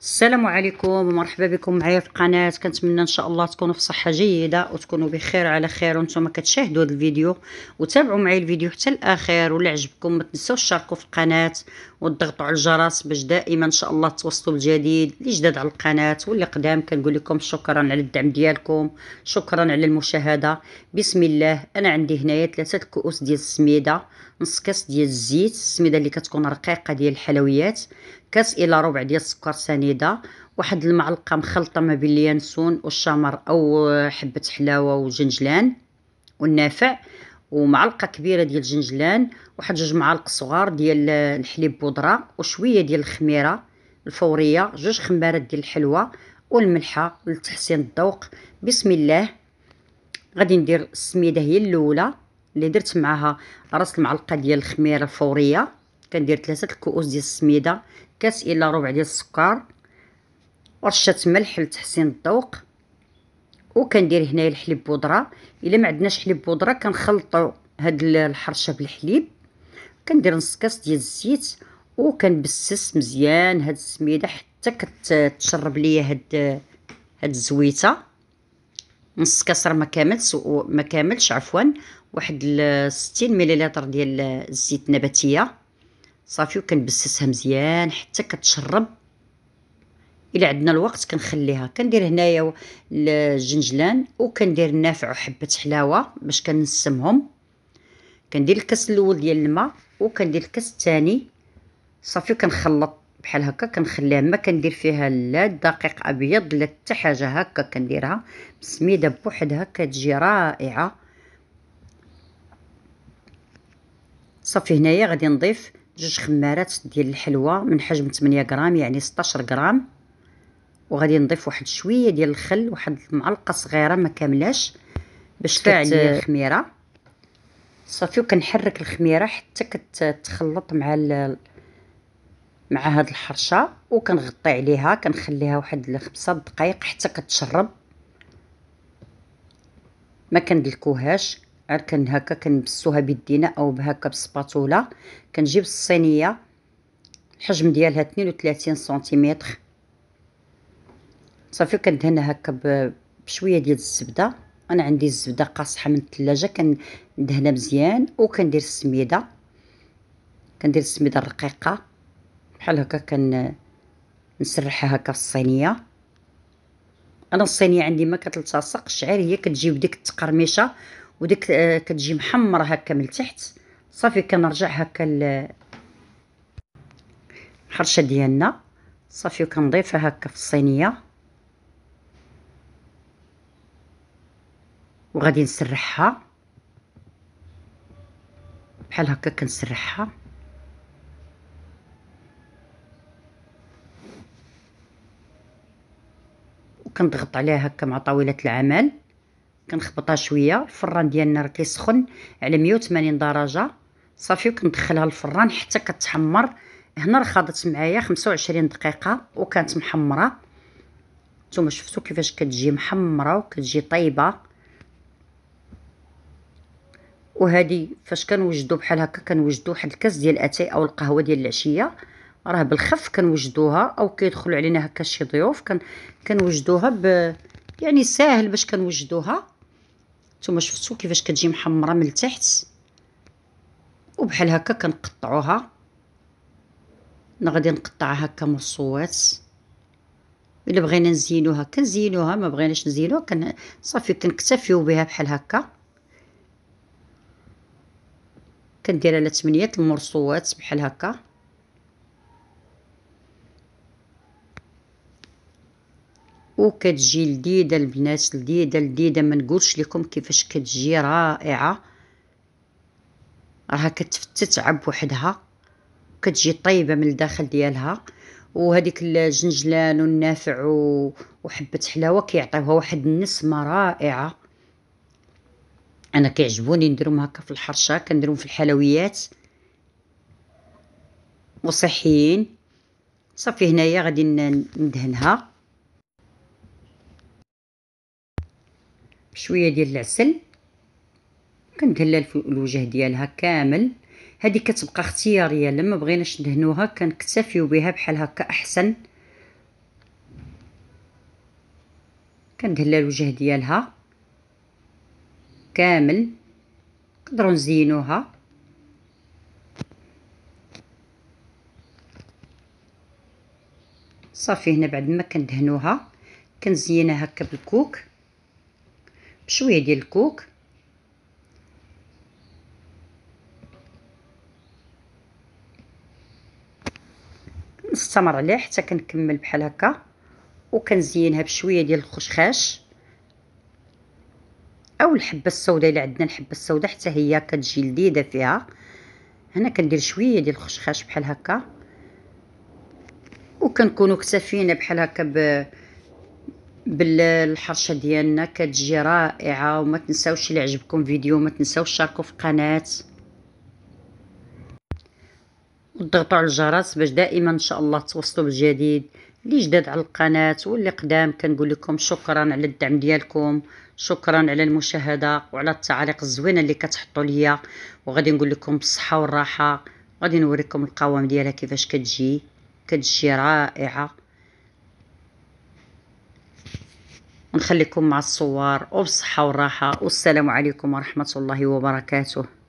السلام عليكم ومرحبا بكم معايا في القناه كنتمنى ان شاء الله تكونوا في صحه جيده وتكونوا بخير على خير وانتم كتشاهدوا هذا الفيديو وتابعوا معايا الفيديو حتى الاخر ولا عجبكم ما تنساوش تشاركوا في القناه وتضغطوا على الجرس باش دائما ان شاء الله توصلوا بالجديد اللي جداد على القناه واللي قدام كنقول لكم شكرا على الدعم ديالكم شكرا على المشاهده بسم الله انا عندي هنايا ثلاثه كؤوس ديال السميده نص كاس ديال الزيت السميده اللي كتكون رقيقه ديال الحلويات كاس الى ربع ديال السكر سنيده واحد المعلقه مخلطه ما بين اليانسون والشمر او حبه حلاوه وجنجلان والنافع ومعلقه كبيره ديال الجنجلان واحد جوج معالق صغار ديال الحليب بودره وشويه ديال الخميره الفوريه جوج خمارات ديال الحلوه والملحه لتحسين الذوق بسم الله غادي ندير السميده هي الاولى اللي درت معاها راس المعلقه ديال الخميره الفوريه كندير ثلاثه الكؤوس ديال السميده كاس الى ربع ديال السكر ورشه ملح لتحسين الذوق وكندير هنايا الحليب بودره الا ما عندناش حليب بودره كنخلطوا هاد الحرشه بالحليب كندير نص كاس ديال الزيت وكنبسس مزيان هاد السميده حتى كتشرب ليا هاد هاد الزويته نص كاس راه ما كاملش ما كاملش عفوا واحد 60 مليلتر ديال الزيت النباتيه صافي وكنبسسها مزيان حتى كتشرب الا عندنا الوقت كنخليها كندير هنايا الجنجلان وكندير النافع وحبه حلاوه باش كنسمهم كندير الكاس الاول ديال الماء وكندير الكاس الثاني صافي وكنخلط بحال هكا كنخليها ما كندير فيها لا دقيق ابيض لا حتى حاجه هكا كنديرها بسميده بوحدها كتجي رائعه صافي هنايا غادي نضيف جوج خمارات ديال الحلوى من حجم 8 غرام يعني 16 غرام وغادي نضيف واحد شويه ديال الخل واحد المعلقه صغيره ما كاملاش باش تعلي الخميره صافي وكنحرك الخميره حتى كتخلط مع ال... مع هاد الحرشه وكنغطي عليها كنخليها واحد خمسة دقائق حتى كتشرب ما كندلكوهاش غير كن هكا كنبسوها بيدينا او بهكا بالسباتولا كنجيب الصينيه الحجم ديالها 32 سنتيمتر صافي كندهنها هكا بشويه ديال الزبده انا عندي الزبده قاصحه من الثلاجه كندهنها مزيان وكندير السميده كندير السميده الرقيقه بحال هكا كن نسرحها هكا في الصينيه انا الصينيه عندي ما كتلتصقش الشعير هي كتجيب ديك التقرميشه وديك آه، كتجي محمرة هكا من التحت صافي كنرجع هكا الحرشة ديالنا صافي وكنضيفها هكا في الصينية وغادي نسرحها بحال هكا كنسرحها وكنضغط عليها هكا مع طاولة العمل كنخبطها شويه الفران ديالنا راه كيسخن على 180 درجه صافي وكندخلها الفران حتى كتحمر هنا راه خاضت معايا 25 دقيقه وكانت محمره نتوما شفتوا كيفاش كتجي محمره وكتجي طيبه وهذه فاش كنوجدو بحال هكا كنوجدو واحد الكاس ديال اتاي او القهوه ديال العشيه راه بالخف كنوجدوها او كيدخلوا علينا هكا شي ضيوف كن كنوجدوها ب يعني ساهل باش كنوجدوها نتوما شفتوا كيفاش كتجي محمره من التحت وبحال هكا كنقطعوها انا غادي نقطعها هكا مرصوات الا بغينا نزينوها كنزينوها ما بغيناش نزينوها كن صافي كنكتفيو بها بحال هكا كندير على 8 المرصوات بحال هكا وكتجي لذيذة البنات لذيذة لذيذة ما نقولش لكم كيفاش كتجي رائعة راها كتفتت عب وحدها كتجي طيبة من الداخل ديالها وهذيك الجنجلان والنافع وحبة حلاوة كيعطيوها واحد النسمة رائعة انا كيعجبوني نديرهم هكا في الحرشة كنديرهم في الحلويات وصحيين صافي هنايا غادي ندهنها بشويه ديال العسل كندهلل في الوجه ديالها كامل هذه كتبقى اختياريه لما بغيناش ندهنوها كنكتفيو بها بحال هكا احسن كندهل الوجه ديالها كامل نقدروا نزينوها صافي هنا بعد ما كندهنوها كنزينها هكا بالكوك بشوية ديال الكوك نستمر عليه حتى كنكمل بحال هكا وكنزينها بشويه ديال الخشخاش او الحبه السوداء الا عندنا الحبه السوداء حتى هي كتجي لذيذه فيها هنا كندير شويه ديال الخشخاش بحال هكا وكنكونوا اكتفينا بحال هكا ب بالحرشه ديالنا كتجي رائعه وما تنساوش اللي عجبكم فيديو ما تنساوش تشاركوا في القناه وتضغطوا على الجرس باش دائما ان شاء الله توصلوا بالجديد اللي جداد على القناه واللي قدام كنقول لكم شكرا على الدعم ديالكم شكرا على المشاهده وعلى التعاليق الزوينه اللي كتحطوا ليا وغادي نقول لكم بالصحه والراحه غادي نوريكم القوام ديالها كيفاش كتجي كتجي رائعه ونخليكم مع الصور وبصحة وراحة والسلام عليكم ورحمة الله وبركاته